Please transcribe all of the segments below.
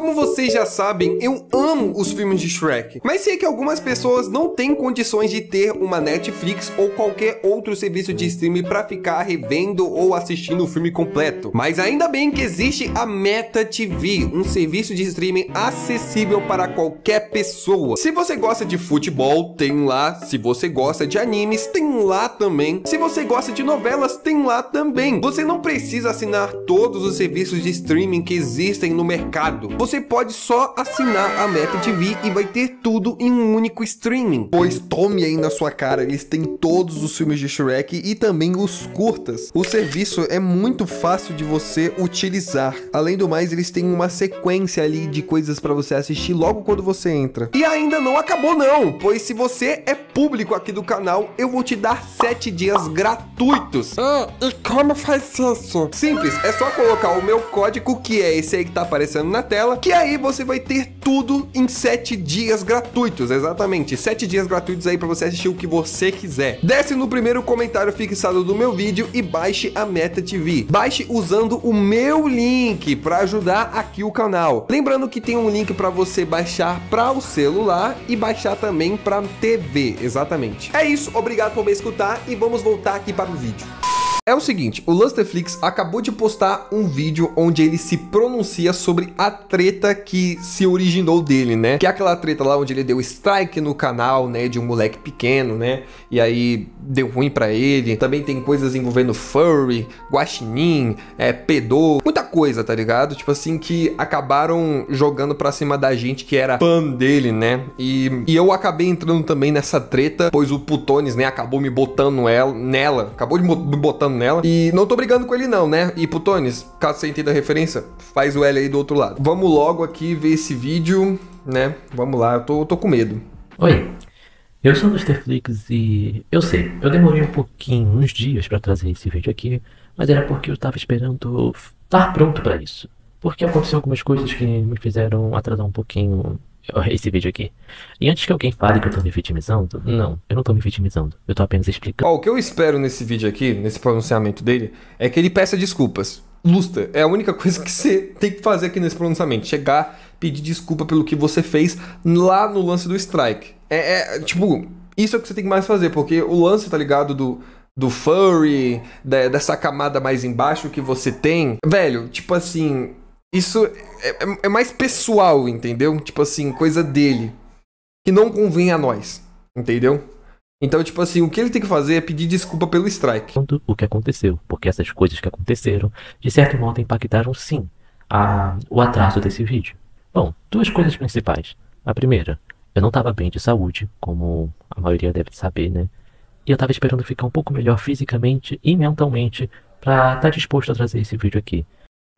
como vocês já sabem, eu amo os filmes de Shrek, mas sei que algumas pessoas não têm condições de ter uma Netflix ou qualquer outro serviço de streaming para ficar revendo ou assistindo o filme completo. Mas ainda bem que existe a Meta TV, um serviço de streaming acessível para qualquer pessoa. Se você gosta de futebol, tem lá. Se você gosta de animes, tem lá também. Se você gosta de novelas, tem lá também. Você não precisa assinar todos os serviços de streaming que existem no mercado. Você você pode só assinar a Meta TV e vai ter tudo em um único streaming. Pois tome aí na sua cara, eles têm todos os filmes de Shrek e também os curtas. O serviço é muito fácil de você utilizar. Além do mais, eles têm uma sequência ali de coisas para você assistir logo quando você entra. E ainda não acabou não, pois se você é público aqui do canal, eu vou te dar 7 dias gratuitos. Ah, e como faz isso? Simples, é só colocar o meu código, que é esse aí que tá aparecendo na tela, que aí você vai ter tudo em 7 dias gratuitos, exatamente, 7 dias gratuitos aí para você assistir o que você quiser. Desce no primeiro comentário fixado do meu vídeo e baixe a Meta TV. Baixe usando o meu link para ajudar aqui o canal. Lembrando que tem um link para você baixar para o celular e baixar também para TV, exatamente. É isso, obrigado por me escutar e vamos voltar aqui para o vídeo. É o seguinte, o Lusterflix acabou de postar um vídeo onde ele se pronuncia sobre a treta que se originou dele, né? Que é aquela treta lá onde ele deu strike no canal, né, de um moleque pequeno, né? E aí deu ruim para ele. Também tem coisas envolvendo furry, guaxinim, é, pedô, muita coisa, tá ligado? Tipo assim, que acabaram jogando pra cima da gente que era fã dele, né? E, e eu acabei entrando também nessa treta, pois o Putones, né, acabou me botando ela, nela, acabou de me botando nela. E não tô brigando com ele não, né? E Putones, caso você entenda a referência, faz o L aí do outro lado. Vamos logo aqui ver esse vídeo, né? Vamos lá, eu tô, tô com medo. Oi, eu sou o Mr. Flix e eu sei, eu demorei um pouquinho, uns dias para trazer esse vídeo aqui, mas era porque eu estava esperando estar tá pronto para isso. Porque aconteceu algumas coisas que me fizeram atrasar um pouquinho esse vídeo aqui. E antes que alguém fale que eu tô me vitimizando, hum. não, eu não tô me vitimizando. Eu tô apenas explicando. Ó, o que eu espero nesse vídeo aqui, nesse pronunciamento dele, é que ele peça desculpas. Lusta, é a única coisa que você tem que fazer aqui nesse pronunciamento. Chegar, pedir desculpa pelo que você fez lá no lance do strike. É, é tipo, isso é o que você tem que mais fazer, porque o lance, tá ligado, do do furry, dessa camada mais embaixo que você tem. Velho, tipo assim, isso é, é, é mais pessoal, entendeu? Tipo assim, coisa dele. Que não convém a nós, entendeu? Então, tipo assim, o que ele tem que fazer é pedir desculpa pelo strike. O que aconteceu, porque essas coisas que aconteceram, de certo modo, impactaram sim a, o atraso desse vídeo. Bom, duas coisas principais. A primeira, eu não estava bem de saúde, como a maioria deve saber, né? E eu estava esperando ficar um pouco melhor fisicamente e mentalmente para estar tá disposto a trazer esse vídeo aqui.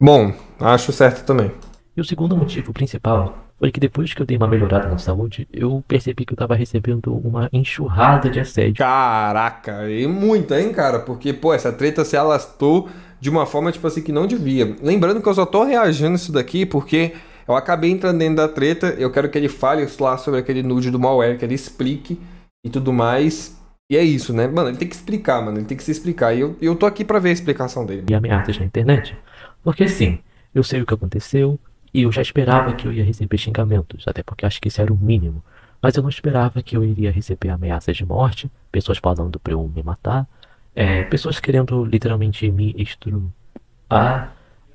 Bom, acho certo também. E o segundo motivo principal foi que depois que eu dei uma melhorada na saúde, eu percebi que eu tava recebendo uma enxurrada de assédio. Caraca, e muita, hein, cara? Porque, pô, essa treta se alastou de uma forma, tipo assim, que não devia. Lembrando que eu só tô reagindo isso daqui porque eu acabei entrando dentro da treta, eu quero que ele fale lá sobre aquele nude do malware, que ele explique e tudo mais. E é isso, né? Mano, ele tem que explicar, mano, ele tem que se explicar. E eu, eu tô aqui para ver a explicação dele. E ameaças na internet. Porque sim, eu sei o que aconteceu e eu já esperava que eu ia receber xingamentos, até porque acho que isso era o mínimo. Mas eu não esperava que eu iria receber ameaças de morte, pessoas falando pra eu me matar, é, pessoas querendo literalmente me estruar,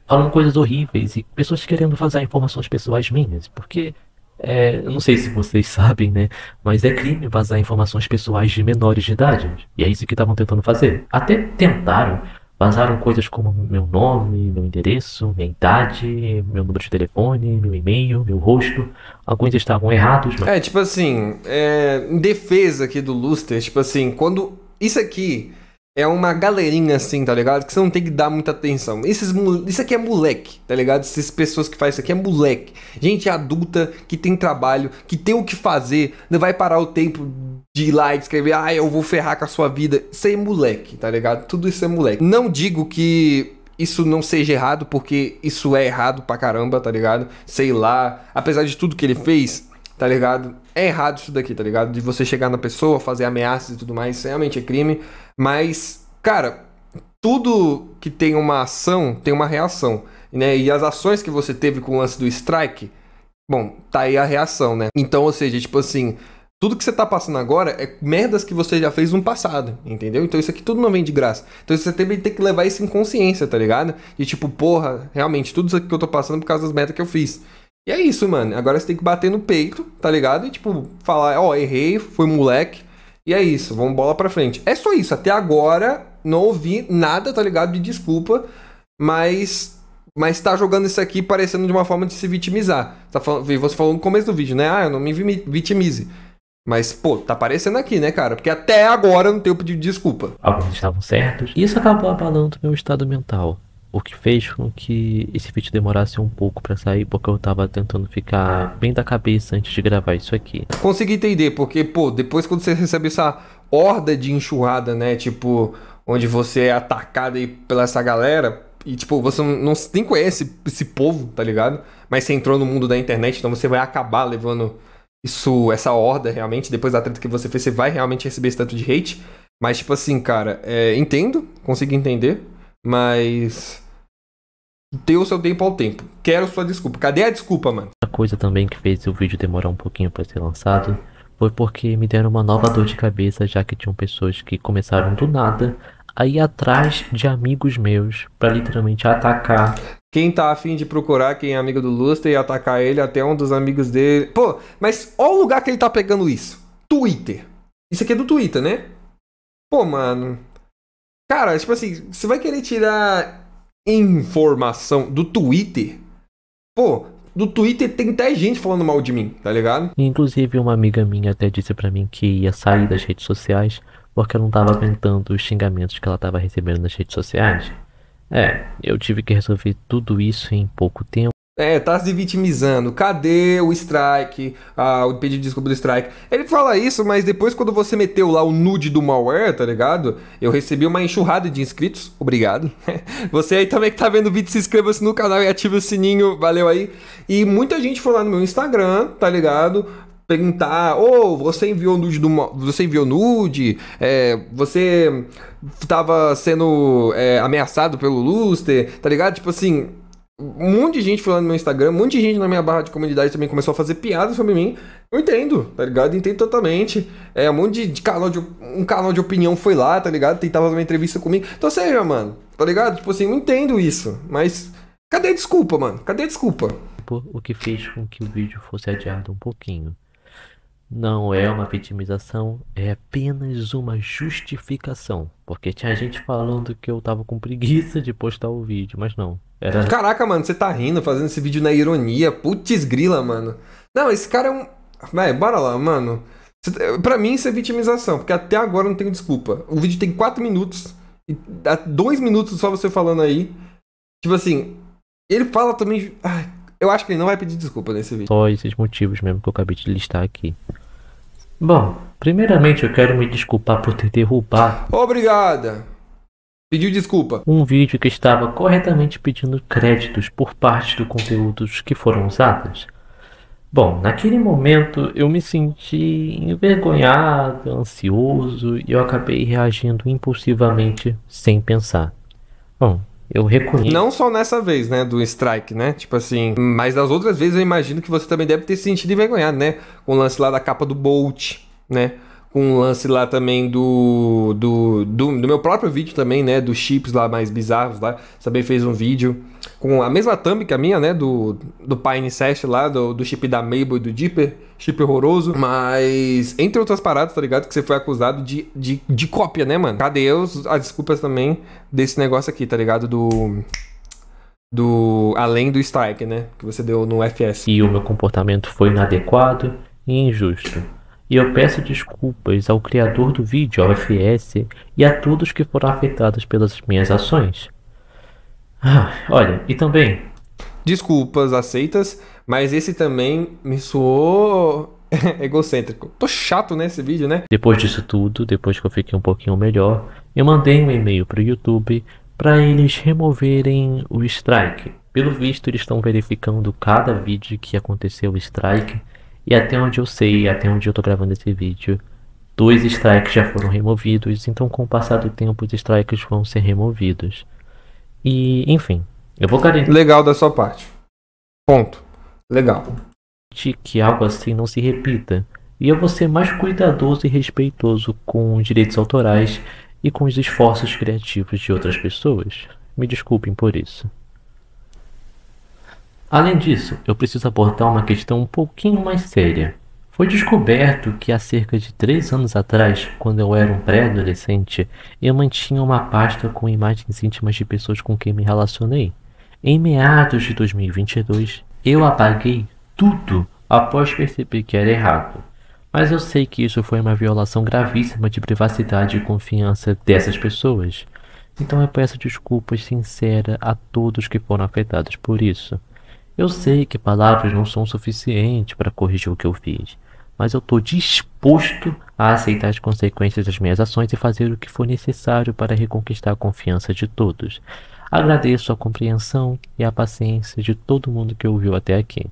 falando coisas horríveis e pessoas querendo vazar informações pessoais minhas, porque é, eu não sei se vocês sabem, né? Mas é crime vazar informações pessoais de menores de idade. E é isso que estavam tentando fazer. Até tentaram Vazaram coisas como meu nome, meu endereço, minha idade, meu número de telefone, meu e-mail, meu rosto. Alguns estavam errados. Mas... É, tipo assim, é, em defesa aqui do Luster, tipo assim, quando. Isso aqui é uma galerinha assim, tá ligado? Que você não tem que dar muita atenção. Esses, isso aqui é moleque, tá ligado? Essas pessoas que fazem isso aqui é moleque. Gente adulta que tem trabalho, que tem o que fazer, não vai parar o tempo de ir lá e escrever, ah, eu vou ferrar com a sua vida. Isso é moleque, tá ligado? Tudo isso é moleque. Não digo que isso não seja errado, porque isso é errado pra caramba, tá ligado? Sei lá. Apesar de tudo que ele fez, tá ligado? É errado isso daqui, tá ligado? De você chegar na pessoa, fazer ameaças e tudo mais, realmente é crime. Mas, cara, tudo que tem uma ação tem uma reação, né? E as ações que você teve com o lance do strike, bom, tá aí a reação, né? Então, ou seja, tipo assim, tudo que você tá passando agora é merdas que você já fez no passado, entendeu? Então isso aqui tudo não vem de graça. Então você também tem que levar isso em consciência, tá ligado? E tipo, porra, realmente, tudo isso aqui que eu tô passando é por causa das merdas que eu fiz. E é isso, mano. Agora você tem que bater no peito, tá ligado? E tipo, falar, ó, oh, errei, foi moleque. E é isso, vamos bola pra frente. É só isso. Até agora não ouvi nada, tá ligado? De desculpa, mas. Mas tá jogando isso aqui parecendo de uma forma de se vitimizar. Tá falando, você falou no começo do vídeo, né? Ah, eu não me vitimize. Mas, pô, tá aparecendo aqui, né, cara? Porque até agora não tenho pedido de desculpa. Alguns estavam certos. Isso acabou abalando meu estado mental o que fez com que esse vídeo demorasse um pouco para sair, porque eu tava tentando ficar bem da cabeça antes de gravar isso aqui. Consegui entender, porque, pô, depois quando você recebe essa horda de enxurrada, né, tipo, onde você é atacado aí pela essa galera, e, tipo, você não, se nem conhece esse povo, tá ligado? Mas você entrou no mundo da internet, então você vai acabar levando isso, essa horda realmente. Depois da treta que você fez, você vai realmente receber esse tanto de hate. Mas, tipo assim, cara, é, entendo, consigo entender, mas. Deu o seu tempo ao tempo. Quero sua desculpa. Cadê a desculpa, mano? A coisa também que fez o vídeo demorar um pouquinho para ser lançado foi porque me deram uma nova dor de cabeça, já que tinham pessoas que começaram do nada a ir atrás de amigos meus para literalmente atacar. Quem tá afim de procurar quem é amigo do Luster e atacar ele até um dos amigos dele. Pô, mas olha o lugar que ele tá pegando isso. Twitter. Isso aqui é do Twitter, né? Pô, mano. Cara, tipo assim, você vai querer tirar informação do Twitter. Pô, do Twitter tem até gente falando mal de mim, tá ligado? Inclusive, uma amiga minha até disse para mim que ia sair das redes sociais porque ela não tava aguentando os xingamentos que ela tava recebendo nas redes sociais. É, eu tive que resolver tudo isso em pouco tempo. É, tá se vitimizando. Cadê o strike? Ah, o pedido de desculpa do strike. Ele fala isso, mas depois quando você meteu lá o nude do malware, tá ligado? Eu recebi uma enxurrada de inscritos. Obrigado. você aí também que tá vendo o vídeo, se inscreva-se no canal e ative o sininho. Valeu aí. E muita gente foi lá no meu Instagram, tá ligado? perguntar, ou oh, você enviou nude do você enviou nude, é, você tava sendo é, ameaçado pelo Luster, tá ligado? Tipo assim, um monte de gente falando no meu Instagram, um monte de gente na minha barra de comunidade também começou a fazer piada sobre mim. Eu entendo, tá ligado? entendo totalmente. É, um monte de, de canal de. Um canal de opinião foi lá, tá ligado? Tentava fazer uma entrevista comigo. Então seja, mano, tá ligado? Tipo assim, eu entendo isso. Mas. Cadê a desculpa, mano? Cadê a desculpa? O que fez com que o vídeo fosse adiado um pouquinho. Não é, é uma vitimização, é apenas uma justificação. Porque tinha gente falando que eu tava com preguiça de postar o vídeo, mas não. Era... Caraca, mano, você tá rindo, fazendo esse vídeo na ironia. Putz grila, mano. Não, esse cara é um. Vai, bora lá, mano. Eh, pra mim isso é vitimização, porque até agora eu não tenho desculpa. O vídeo tem 4 minutos, e dá 2 minutos só você falando aí. Tipo assim, ele fala também. Ai, eu acho que ele não vai pedir desculpa nesse vídeo. Só esses motivos mesmo que eu acabei de listar aqui. Bom, primeiramente eu quero me desculpar por ter derrubado. Obrigada! Pediu desculpa. Um vídeo que estava corretamente pedindo créditos por parte do conteúdos que foram usados. Bom, naquele momento eu me senti envergonhado, ansioso e eu acabei reagindo impulsivamente sem pensar. Bom, eu reconheço. Não só nessa vez, né, do strike, né? Tipo assim, mas das outras vezes eu imagino que você também deve ter se sentido envergonhado, né? Com o lance lá da capa do Bolt, né? com um lance lá também do, do, do, do meu próprio vídeo também, né? Dos chips lá mais bizarros lá. Também fez um vídeo com a mesma thumb que a minha, né? Do, do Pine Sash lá, do, do chip da Mabel e do Dipper. Chip horroroso. Mas, entre outras paradas, tá ligado? Que você foi acusado de, de, de cópia, né, mano? Cadê os, as desculpas também desse negócio aqui, tá ligado? Do. Do. Além do strike, né? Que você deu no FS. E o meu comportamento foi inadequado e injusto e eu peço desculpas ao criador do vídeo, ao FS, e a todos que foram afetados pelas minhas ações. Ah, olha, e também. Desculpas aceitas, mas esse também me soou egocêntrico. Tô chato nesse né, vídeo, né? Depois disso tudo, depois que eu fiquei um pouquinho melhor, eu mandei um e-mail pro YouTube para eles removerem o strike. Pelo visto, eles estão verificando cada vídeo que aconteceu o strike e até onde eu sei, até onde eu tô gravando esse vídeo, dois strikes já foram removidos, então com o passar do tempo os strikes vão ser removidos. E, enfim, eu vou garantir. Legal da sua parte. Ponto. Legal. Que algo assim não se repita. E eu vou ser mais cuidadoso e respeitoso com os direitos autorais e com os esforços criativos de outras pessoas. Me desculpem por isso. Além disso, eu preciso abordar uma questão um pouquinho mais séria. Foi descoberto que há cerca de 3 anos atrás, quando eu era um pré-adolescente, eu mantinha uma pasta com imagens íntimas de pessoas com quem me relacionei. Em meados de 2022, eu apaguei tudo após perceber que era errado. Mas eu sei que isso foi uma violação gravíssima de privacidade e confiança dessas pessoas. Então eu peço desculpas sinceras a todos que foram afetados por isso. Eu sei que palavras não são suficientes para corrigir o que eu fiz, mas eu estou disposto a aceitar as consequências das minhas ações e fazer o que for necessário para reconquistar a confiança de todos. Agradeço a compreensão e a paciência de todo mundo que ouviu até aqui.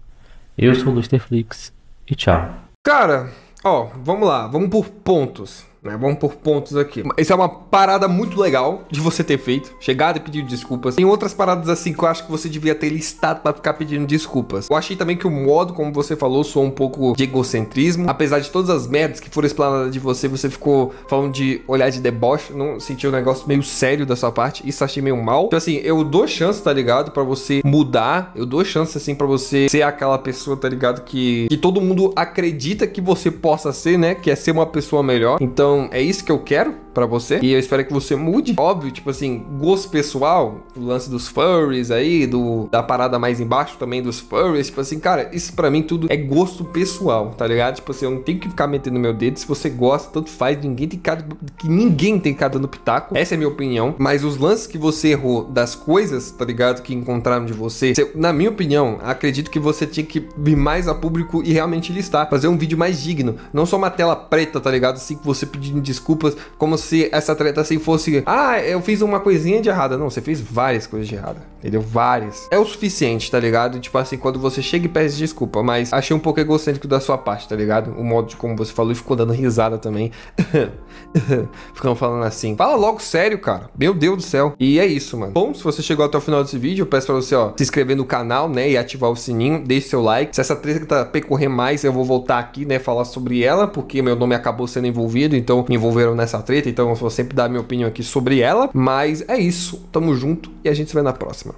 Eu sou o Lusterflix e tchau. Cara, ó, vamos lá, vamos por pontos. Né? Vamos por pontos aqui. Essa é uma parada muito legal de você ter feito. Chegado e pedido desculpas. Tem outras paradas assim que eu acho que você devia ter listado para ficar pedindo desculpas. Eu achei também que o modo, como você falou, soou um pouco de egocentrismo. Apesar de todas as merdas que foram explanadas de você, você ficou falando de olhar de deboche. Não sentiu um negócio meio sério da sua parte. Isso achei meio mal. Então, assim, eu dou chance, tá ligado? para você mudar. Eu dou chance, assim, para você ser aquela pessoa, tá ligado? Que, que todo mundo acredita que você possa ser, né? Que é ser uma pessoa melhor. Então, então, é isso que eu quero? para você. E eu espero que você mude. Óbvio, tipo assim, gosto pessoal, o lance dos furries aí, do da parada mais embaixo também dos furries, tipo assim, cara, isso para mim tudo é gosto pessoal, tá ligado? Tipo assim, eu não tenho que ficar metendo meu dedo, se você gosta, tanto faz, ninguém tem cara que ninguém tem cara no pitaco. Essa é a minha opinião, mas os lances que você errou das coisas, tá ligado, que encontraram de você, você na minha opinião, acredito que você tinha que vir mais a público e realmente listar, fazer um vídeo mais digno, não só uma tela preta, tá ligado? Assim que você pedindo desculpas, como se se essa treta assim fosse, ah, eu fiz uma coisinha de errada. Não, você fez várias coisas de errada entendeu? deu várias. É o suficiente, tá ligado? Tipo assim, quando você chega e pede desculpa, mas achei um pouco egocêntrico da sua parte, tá ligado? O modo de como você falou e ficou dando risada também. Ficamos falando assim. Fala logo sério, cara. Meu Deus do céu. E é isso, mano. Bom, se você chegou até o final desse vídeo, eu peço pra você, ó, se inscrever no canal, né? E ativar o sininho, deixe seu like. Se essa treta tá percorrer mais, eu vou voltar aqui, né? Falar sobre ela, porque meu nome acabou sendo envolvido, então me envolveram nessa treta. Então eu vou sempre dar minha opinião aqui sobre ela. Mas é isso. Tamo junto e a gente se vê na próxima.